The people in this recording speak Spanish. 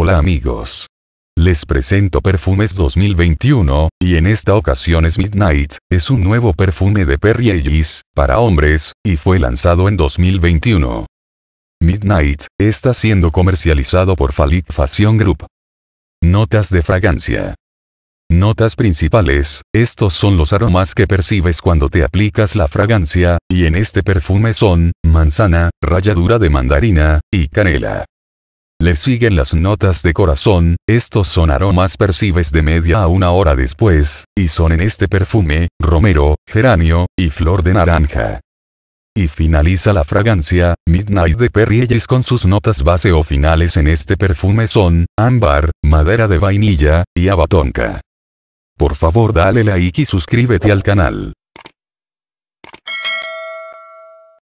Hola amigos. Les presento Perfumes 2021, y en esta ocasión es Midnight, es un nuevo perfume de Perry Ellis, para hombres, y fue lanzado en 2021. Midnight, está siendo comercializado por Falik Fashion Group. Notas de fragancia. Notas principales, estos son los aromas que percibes cuando te aplicas la fragancia, y en este perfume son, manzana, ralladura de mandarina, y canela le siguen las notas de corazón, estos son aromas percibes de media a una hora después, y son en este perfume, romero, geranio, y flor de naranja. Y finaliza la fragancia, Midnight de Perry con sus notas base o finales en este perfume son, ámbar, madera de vainilla, y abatonca. Por favor dale like y suscríbete al canal.